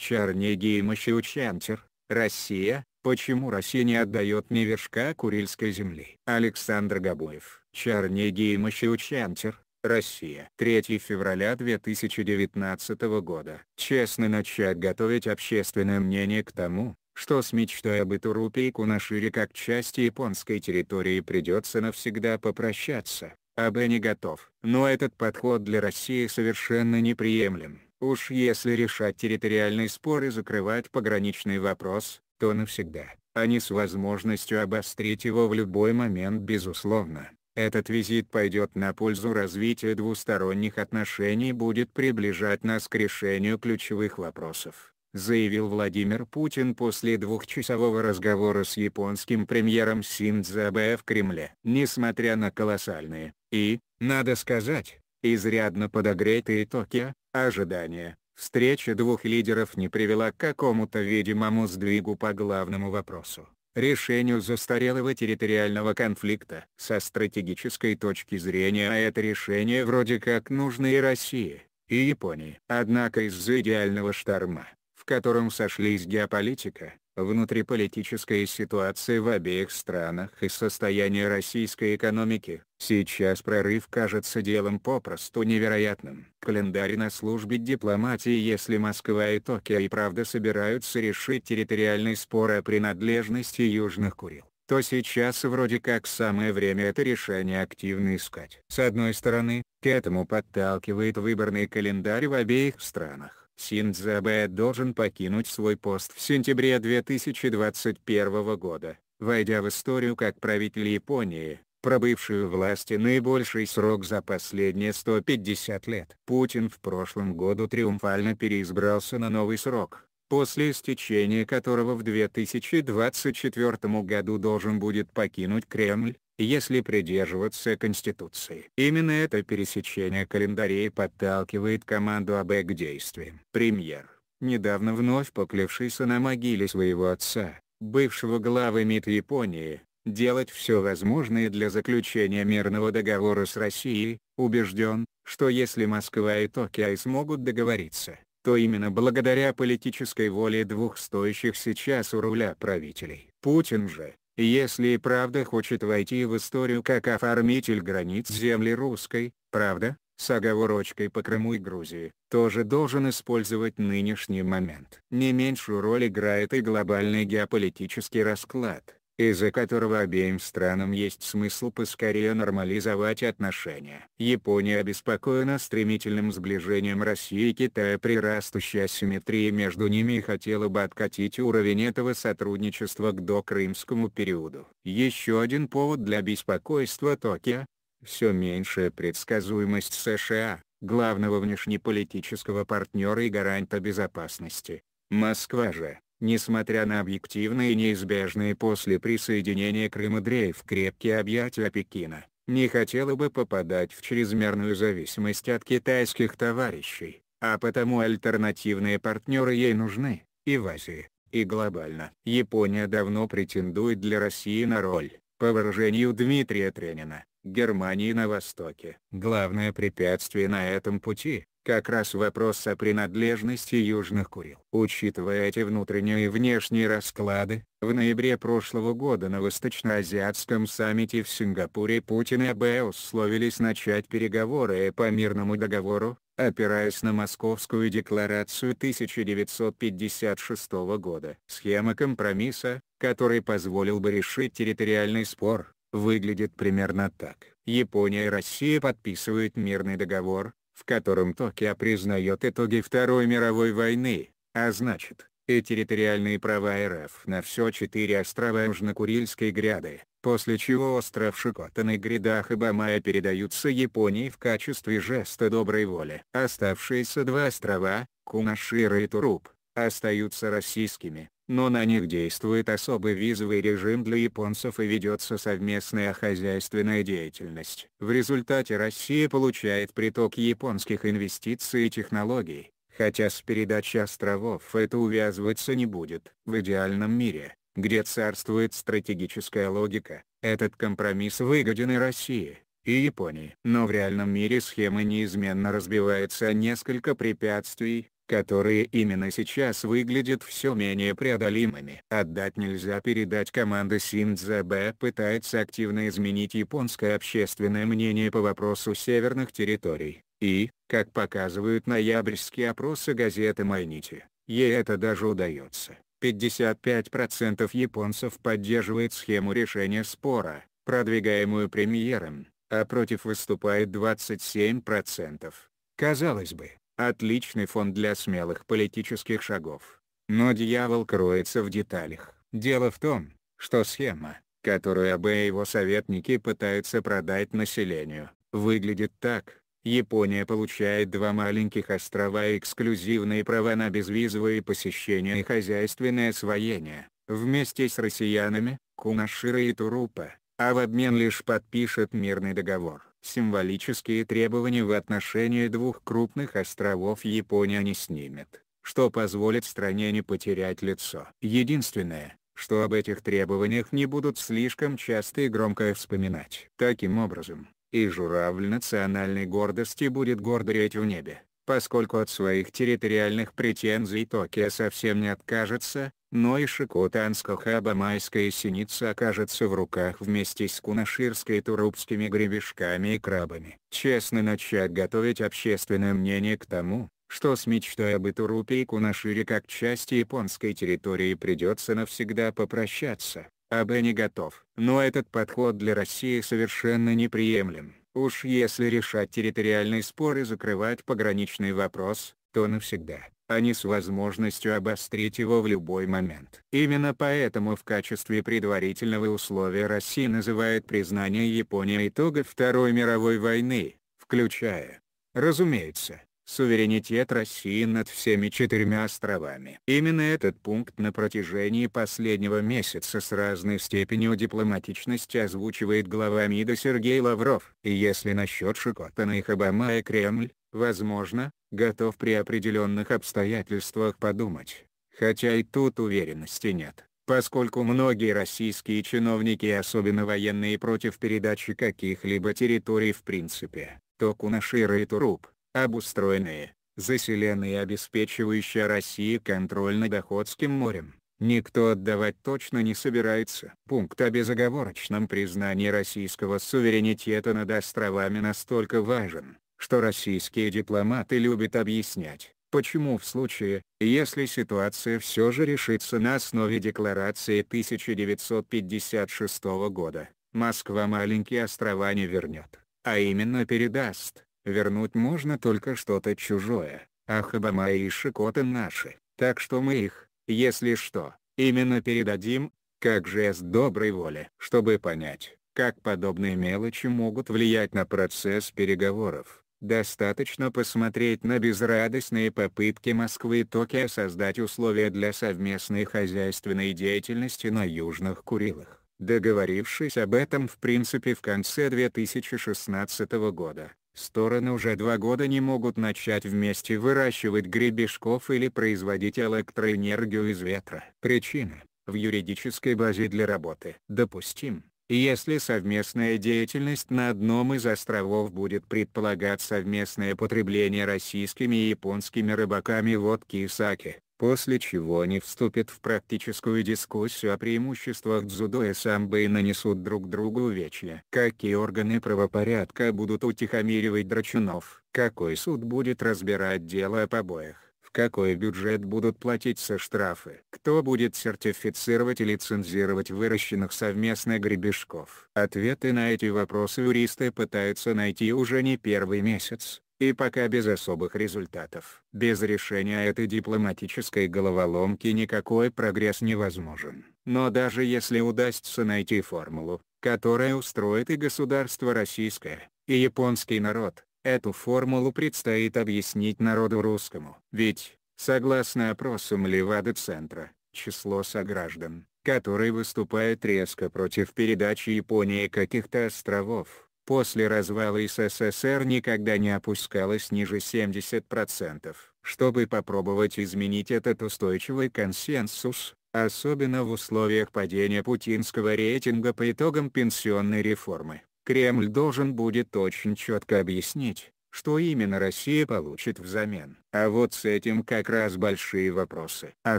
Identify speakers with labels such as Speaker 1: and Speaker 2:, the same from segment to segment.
Speaker 1: Чернигий Мащеучентер, Россия, почему Россия не отдает ни вершка Курильской земли? Александр Габуев, Чернигий Мащеучентер, Россия. 3 февраля 2019 года. Честно начать готовить общественное мнение к тому, что с мечтой об Итуруpe и Кунашире как части японской территории придется навсегда попрощаться. АБ не готов. Но этот подход для России совершенно неприемлем. Уж если решать территориальные споры, и закрывать пограничный вопрос, то навсегда, а не с возможностью обострить его в любой момент безусловно. Этот визит пойдет на пользу развитию двусторонних отношений и будет приближать нас к решению ключевых вопросов, заявил Владимир Путин после двухчасового разговора с японским премьером Синдзабе в Кремле. Несмотря на колоссальные и, надо сказать, Изрядно подогретые Токио, а ожидания встречи двух лидеров не привела к какому-то видимому сдвигу по главному вопросу решению застарелого территориального конфликта. Со стратегической точки зрения а это решение вроде как нужно и России, и Японии. Однако из-за идеального шторма, в котором сошлись геополитика, внутриполитическая ситуация в обеих странах и состояние российской экономики. Сейчас прорыв кажется делом попросту невероятным. Календарь на службе дипломатии Если Москва и Токио и правда собираются решить территориальный спор о принадлежности Южных Курил, то сейчас вроде как самое время это решение активно искать. С одной стороны, к этому подталкивает выборный календарь в обеих странах. Синдзо Абэ должен покинуть свой пост в сентябре 2021 года, войдя в историю как правитель Японии, пробывший у власти наибольший срок за последние 150 лет. Путин в прошлом году триумфально переизбрался на новый срок, после истечения которого в 2024 году должен будет покинуть Кремль, если придерживаться Конституции. Именно это пересечение календарей подталкивает команду АБ к действиям. Премьер, недавно вновь поклевшийся на могиле своего отца, бывшего главы МИД Японии, делать все возможное для заключения мирного договора с Россией, убежден, что если Москва и Токио смогут договориться, то именно благодаря политической воле двух стоящих сейчас у руля правителей. Путин же, если и правда хочет войти в историю как оформитель границ земли русской, правда, с оговорочкой по Крыму и Грузии, тоже должен использовать нынешний момент. Не меньшую роль играет и глобальный геополитический расклад из-за которого обеим странам есть смысл поскорее нормализовать отношения. Япония обеспокоена стремительным сближением России и Китая при растущей асимметрии между ними и хотела бы откатить уровень этого сотрудничества к докрымскому периоду. Еще один повод для беспокойства Токио – все меньшая предсказуемость США, главного внешнеполитического партнера и гаранта безопасности. Москва же, Несмотря на объективные и неизбежные после присоединения Крыма дрейф крепкие объятия Пекина, не хотела бы попадать в чрезмерную зависимость от китайских товарищей, а потому альтернативные партнеры ей нужны, и в Азии, и глобально. Япония давно претендует для России на роль, по выражению Дмитрия Тренина, Германии на Востоке. Главное препятствие на этом пути как раз вопрос о принадлежности Южных Курил. Учитывая эти внутренние и внешние расклады, в ноябре прошлого года на Восточноазиатском саммите в Сингапуре Путин и Абе условились начать переговоры по мирному договору, опираясь на Московскую декларацию 1956 года. Схема компромисса, который позволил бы решить территориальный спор, выглядит примерно так. Япония и Россия подписывают мирный договор, в котором Токио признает итоги Второй мировой войны, а значит, и территориальные права РФ на все четыре острова Южно-Курильской гряды, после чего остров Шикотан и гряда Хабамая передаются Японии в качестве жеста доброй воли. Оставшиеся два острова, Кунашира и Туруп, остаются российскими, но на них действует особый визовый режим для японцев и ведется совместная хозяйственная деятельность. В результате Россия получает приток японских инвестиций и технологий, хотя с передачи островов это увязываться не будет. В идеальном мире, где царствует стратегическая логика, этот компромисс выгоден и России, и Японии. Но в реальном мире схема неизменно разбивается о несколько препятствий, которые именно сейчас выглядят все менее преодолимыми. Отдать нельзя передать команда Синдза пытается активно изменить японское общественное мнение по вопросу северных территорий. И, как показывают ноябрьские опросы газеты Майнити, ей это даже удается. 55% японцев поддерживает схему решения спора, продвигаемую премьером, а против выступает 27%. Казалось бы, Отличный фон для смелых политических шагов. Но дьявол кроется в деталях. Дело в том, что схема, которую АБ и его советники пытаются продать населению, выглядит так. Япония получает два маленьких острова и эксклюзивные права на безвизовые посещения и хозяйственное освоение, вместе с россиянами, Кунашира и Турупа, а в обмен лишь подпишет мирный договор символические требования в отношении двух крупных островов Япония не снимет, что позволит стране не потерять лицо. Единственное, что об этих требованиях не будут слишком часто и громко вспоминать. Таким образом, и журавль национальной гордости будет гордо реть в небе, поскольку от своих территориальных претензий Токио совсем не откажется, но и шикотанско-хабамайская синица окажется в руках вместе с кунаширской турубскими гребешками и крабами. Честно начать готовить общественное мнение к тому, что с мечтой об Итурупе и Кунашире как части японской территории придется навсегда попрощаться. АБ не готов. Но этот подход для России совершенно неприемлем. Уж если решать территориальные споры и закрывать пограничный вопрос, то навсегда а не с возможностью обострить его в любой момент. Именно поэтому в качестве предварительного условия Россия называет признание Японии итога Второй мировой войны, включая, разумеется, суверенитет России над всеми четырьмя островами. Именно этот пункт на протяжении последнего месяца с разной степенью дипломатичности озвучивает глава МИДа Сергей Лавров. И если насчет Шикотана и Хабама и Кремль, возможно, готов при определенных обстоятельствах подумать. Хотя и тут уверенности нет поскольку многие российские чиновники особенно военные против передачи каких-либо территорий в принципе, то Кунашира и Туруп, обустроенные, заселенные и обеспечивающие России контроль над Охотским морем, никто отдавать точно не собирается. Пункт о безоговорочном признании российского суверенитета над островами настолько важен, что российские дипломаты любят объяснять, почему в случае, если ситуация все же решится на основе декларации 1956 года, Москва маленькие острова не вернет, а именно передаст, Вернуть можно только что-то чужое, а Хабамая и Шикота наши, так что мы их, если что, именно передадим, как жест доброй воли. Чтобы понять, как подобные мелочи могут влиять на процесс переговоров, достаточно посмотреть на безрадостные попытки Москвы и Токио создать условия для совместной хозяйственной деятельности на Южных Курилах договорившись об этом в принципе в конце 2016 года. Стороны уже два года не могут начать вместе выращивать гребешков или производить электроэнергию из ветра. Причина – в юридической базе для работы. Допустим, если совместная деятельность на одном из островов будет предполагать совместное потребление российскими и японскими рыбаками водки и саки, после чего они вступят в практическую дискуссию о преимуществах дзюдо и самбо и нанесут друг другу увечья. Какие органы правопорядка будут утихомиривать драчунов? Какой суд будет разбирать дело о побоях? В какой бюджет будут платить со штрафы? Кто будет сертифицировать и лицензировать выращенных совместно гребешков? Ответы на эти вопросы юристы пытаются найти уже не первый месяц. И пока без особых результатов. Без решения этой дипломатической головоломки никакой прогресс невозможен. Но даже если удастся найти формулу, которая устроит и государство российское, и японский народ, эту формулу предстоит объяснить народу русскому. Ведь, согласно опросам Левада-центра, число сограждан, которые выступают резко против передачи Японии каких-то островов, после развала СССР никогда не опускалась ниже 70%. Чтобы попробовать изменить этот устойчивый консенсус, особенно в условиях падения путинского рейтинга по итогам пенсионной реформы, Кремль должен будет очень четко объяснить, что именно Россия получит взамен. А вот с этим как раз большие вопросы. А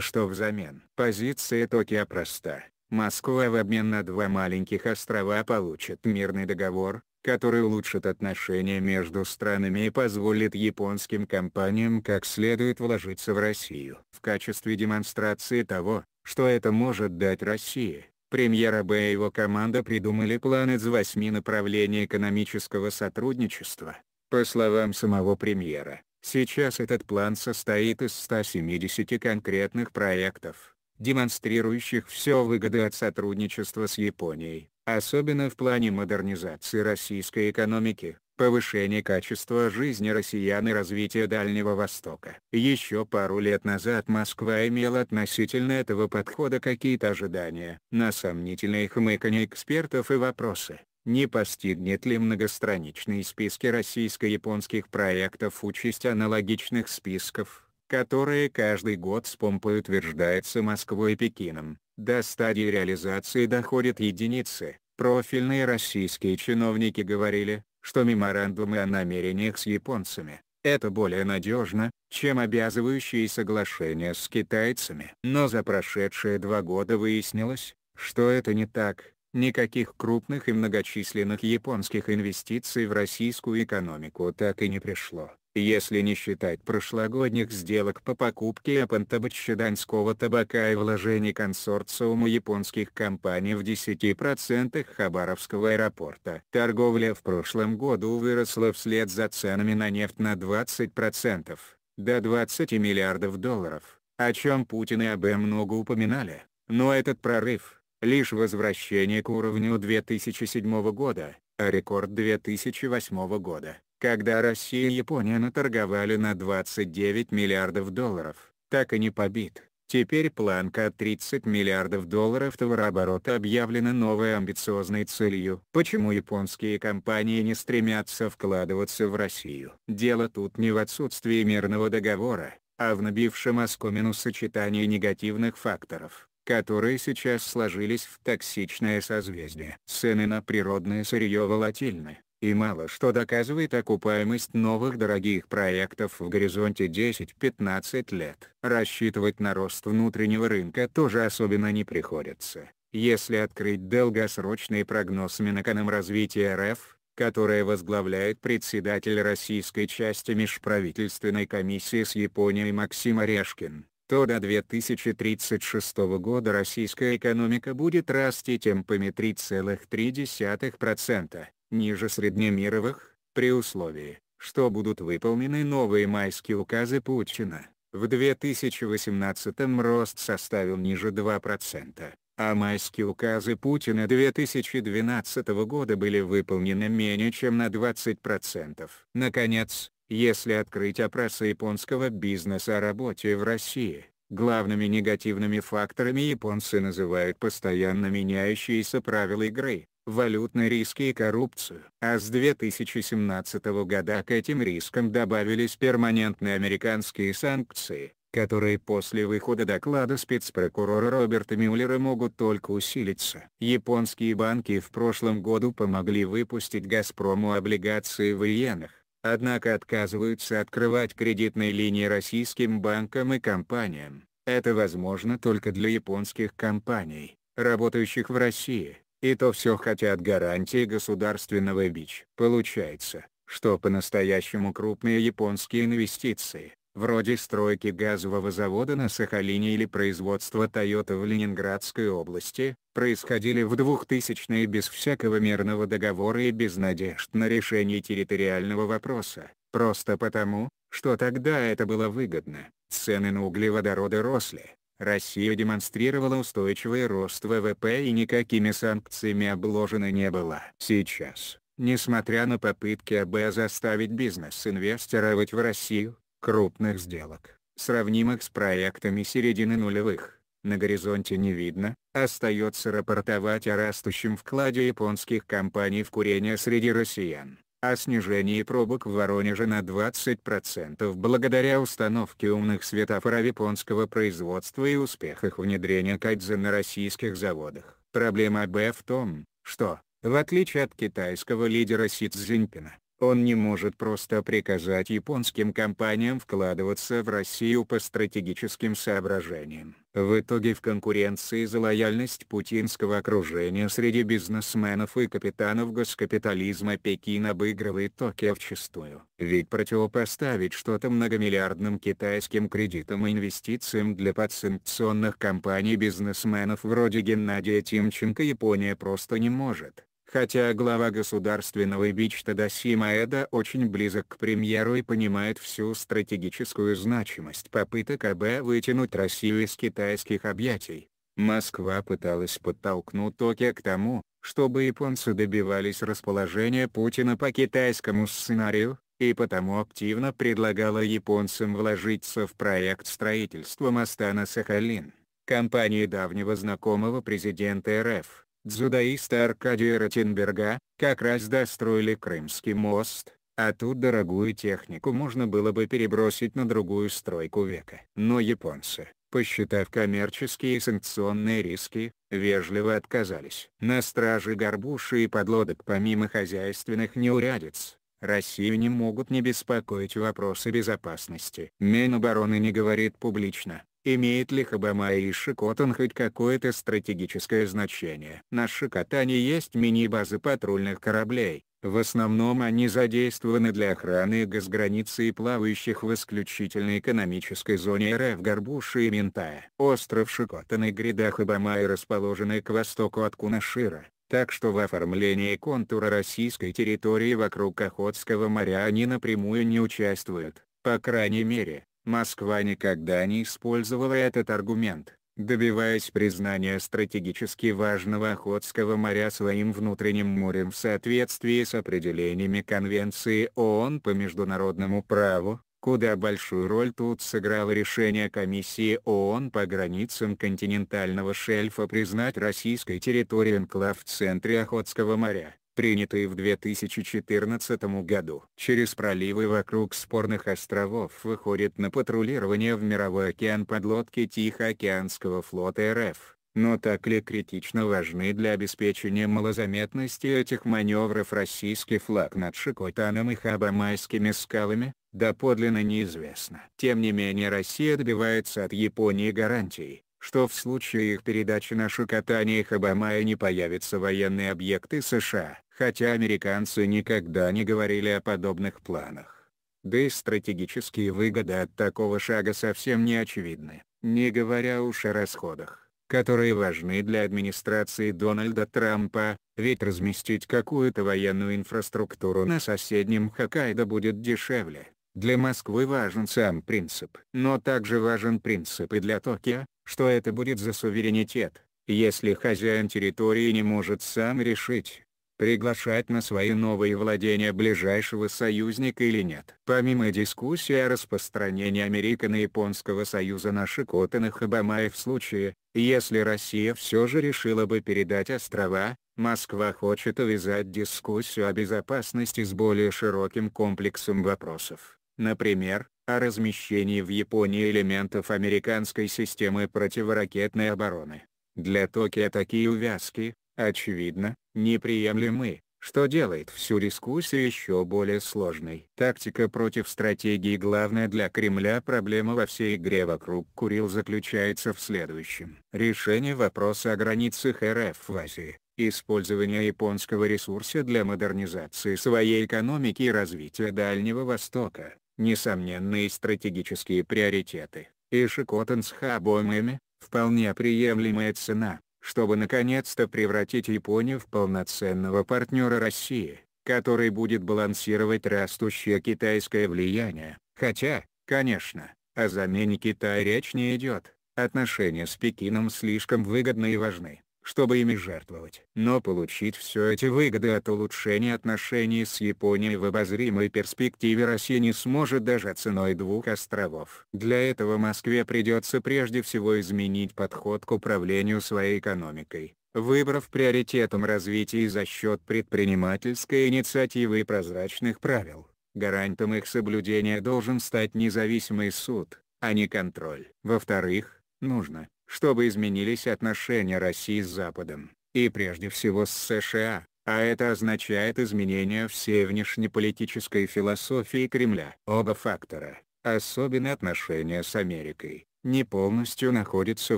Speaker 1: что взамен? Позиция Токио проста. Москва в обмен на два маленьких острова получит мирный договор, который улучшит отношения между странами и позволит японским компаниям как следует вложиться в Россию. В качестве демонстрации того, что это может дать России, премьер АБ и его команда придумали план из восьми направлений экономического сотрудничества. По словам самого премьера, сейчас этот план состоит из 170 конкретных проектов демонстрирующих все выгоды от сотрудничества с Японией, особенно в плане модернизации российской экономики, повышения качества жизни россиян и развития Дальнего Востока. Еще пару лет назад Москва имела относительно этого подхода какие-то ожидания. На сомнительные хмыканье экспертов и вопросы, не постигнет ли многостраничные списки российско-японских проектов участь аналогичных списков, которые каждый год с помпой утверждается Москвой и Пекином, до стадии реализации доходят единицы. Профильные российские чиновники говорили, что меморандумы о намерениях с японцами – это более надежно, чем обязывающие соглашения с китайцами. Но за прошедшие два года выяснилось, что это не так. Никаких крупных и многочисленных японских инвестиций в российскую экономику так и не пришло если не считать прошлогодних сделок по покупке Эпантабача донского табака и вложений консорциума японских компаний в 10% Хабаровского аэропорта. Торговля в прошлом году выросла вслед за ценами на нефть на 20%, до 20 миллиардов долларов, о чем Путин и АБ много упоминали. Но этот прорыв – лишь возвращение к уровню 2007 года, а рекорд 2008 года когда Россия и Япония наторговали на 29 миллиардов долларов, так и не побит. Теперь планка от 30 миллиардов долларов товарооборота объявлена новой амбициозной целью. Почему японские компании не стремятся вкладываться в Россию? Дело тут не в отсутствии мирного договора, а в набившем оскомину сочетании негативных факторов, которые сейчас сложились в токсичное созвездие. Цены на природное сырье волатильны, и мало что доказывает окупаемость новых дорогих проектов в горизонте 10-15 лет. Рассчитывать на рост внутреннего рынка тоже особенно не приходится. Если открыть долгосрочный прогноз развития РФ, которое возглавляет председатель российской части межправительственной комиссии с Японией Максим Орешкин, то до 2036 года российская экономика будет расти темпами 3,3% ниже среднемировых, при условии, что будут выполнены новые майские указы Путина. В 2018 рост составил ниже 2%, а майские указы Путина 2012 года были выполнены менее чем на 20%. Наконец, если открыть опросы японского бизнеса о работе в России, главными негативными факторами японцы называют постоянно меняющиеся правила игры, валютные риски и коррупцию. А с 2017 года к этим рискам добавились перманентные американские санкции, которые после выхода доклада спецпрокурора Роберта Мюллера могут только усилиться. Японские банки в прошлом году помогли выпустить «Газпрому» облигации в иенах, однако отказываются открывать кредитные линии российским банкам и компаниям. Это возможно только для японских компаний, работающих в России. И то все хотят гарантии государственного бич. Получается, что по-настоящему крупные японские инвестиции, вроде стройки газового завода на Сахалине или производства Toyota в Ленинградской области, происходили в 2000-е без всякого мирного договора и без надежд на решение территориального вопроса, просто потому, что тогда это было выгодно, цены на углеводороды росли, Россия демонстрировала устойчивый рост ВВП и никакими санкциями обложена не была. Сейчас, несмотря на попытки АБ заставить бизнес инвестировать в Россию, крупных сделок, сравнимых с проектами середины нулевых, на горизонте не видно, остается рапортовать о растущем вкладе японских компаний в курение среди россиян о снижении пробок в Воронеже на 20% благодаря установке умных светофоров японского производства и успехах внедрения кайдзен на российских заводах. Проблема Б в том, что, в отличие от китайского лидера Си Цзиньпина, он не может просто приказать японским компаниям вкладываться в Россию по стратегическим соображениям. В итоге в конкуренции за лояльность путинского окружения среди бизнесменов и капитанов госкапитализма Пекин обыгрывает Токио вчистую. Ведь противопоставить что-то многомиллиардным китайским кредитам и инвестициям для подсанкционных компаний бизнесменов вроде Геннадия Тимченко Япония просто не может. Хотя глава государственного Ибичта Даси Маэда очень близок к премьеру и понимает всю стратегическую значимость попыток АБ вытянуть Россию из китайских объятий, Москва пыталась подтолкнуть Токио к тому, чтобы японцы добивались расположения Путина по китайскому сценарию, и потому активно предлагала японцам вложиться в проект строительства моста на Сахалин, компании давнего знакомого президента РФ дзюдоисты Аркадия Ротенберга, как раз достроили Крымский мост, а тут дорогую технику можно было бы перебросить на другую стройку века. Но японцы, посчитав коммерческие и санкционные риски, вежливо отказались. На страже горбуши и подлодок помимо хозяйственных неурядиц, Россию не могут не беспокоить вопросы безопасности. Минобороны не говорит публично, Имеет ли Хабама и Шикотан хоть какое-то стратегическое значение? На Шикотане есть мини-базы патрульных кораблей, в основном они задействованы для охраны госграницы и плавающих в исключительно экономической зоне РФ Горбуши и Ментая. Остров Шикотан и гряда Хабамай расположены к востоку от Кунашира, так что в оформлении контура российской территории вокруг Охотского моря они напрямую не участвуют, по крайней мере, Москва никогда не использовала этот аргумент, добиваясь признания стратегически важного Охотского моря своим внутренним морем в соответствии с определениями Конвенции ООН по международному праву, куда большую роль тут сыграло решение Комиссии ООН по границам континентального шельфа признать российской территорией энклав в центре Охотского моря принятые в 2014 году. Через проливы вокруг спорных островов выходит на патрулирование в Мировой океан подлодки Тихоокеанского флота РФ. Но так ли критично важны для обеспечения малозаметности этих маневров российский флаг над Шикотаном и Хабамайскими скалами, доподлинно неизвестно. Тем не менее Россия добивается от Японии гарантий, что в случае их передачи на шикотаниях Обамая не появятся военные объекты США, хотя американцы никогда не говорили о подобных планах. Да и стратегические выгоды от такого шага совсем не очевидны, не говоря уж о расходах, которые важны для администрации Дональда Трампа, ведь разместить какую-то военную инфраструктуру на соседнем Хоккайдо будет дешевле. Для Москвы важен сам принцип, но также важен принцип и для Токио, что это будет за суверенитет, если хозяин территории не может сам решить, приглашать на свои новые владения ближайшего союзника или нет. Помимо дискуссии о распространении на японского союза на Шикотана Хабамаи в случае, если Россия все же решила бы передать острова, Москва хочет увязать дискуссию о безопасности с более широким комплексом вопросов, например, о размещении в Японии элементов американской системы противоракетной обороны. Для Токио такие увязки, очевидно, неприемлемы, что делает всю дискуссию еще более сложной. Тактика против стратегии главная для Кремля проблема во всей игре вокруг Курил заключается в следующем. Решение вопроса о границах РФ в Азии, использование японского ресурса для модернизации своей экономики и развития Дальнего Востока несомненные стратегические приоритеты, и Шикотен с Хабомами – вполне приемлемая цена, чтобы наконец-то превратить Японию в полноценного партнера России, который будет балансировать растущее китайское влияние, хотя, конечно, о замене Китая речь не идет, отношения с Пекином слишком выгодны и важны чтобы ими жертвовать. Но получить все эти выгоды от улучшения отношений с Японией в обозримой перспективе Россия не сможет даже ценой двух островов. Для этого Москве придется прежде всего изменить подход к управлению своей экономикой, выбрав приоритетом развитие за счет предпринимательской инициативы и прозрачных правил. Гарантом их соблюдения должен стать независимый суд, а не контроль. Во-вторых, нужно, чтобы изменились отношения России с Западом, и прежде всего с США, а это означает изменение всей внешнеполитической философии Кремля. Оба фактора, особенно отношения с Америкой, не полностью находятся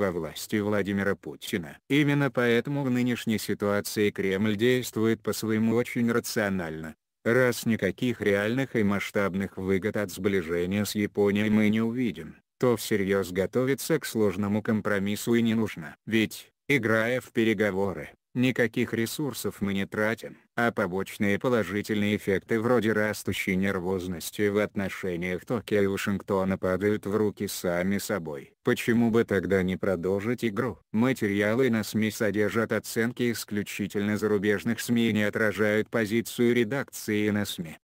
Speaker 1: во власти Владимира Путина. Именно поэтому в нынешней ситуации Кремль действует по-своему очень рационально. Раз никаких реальных и масштабных выгод от сближения с Японией мы не увидим, то всерьез готовиться к сложному компромиссу и не нужно. Ведь, играя в переговоры, никаких ресурсов мы не тратим. А побочные положительные эффекты вроде растущей нервозности в отношениях Токио и Вашингтона падают в руки сами собой. Почему бы тогда не продолжить игру? Материалы на СМИ содержат оценки исключительно зарубежных СМИ и не отражают позицию редакции на СМИ.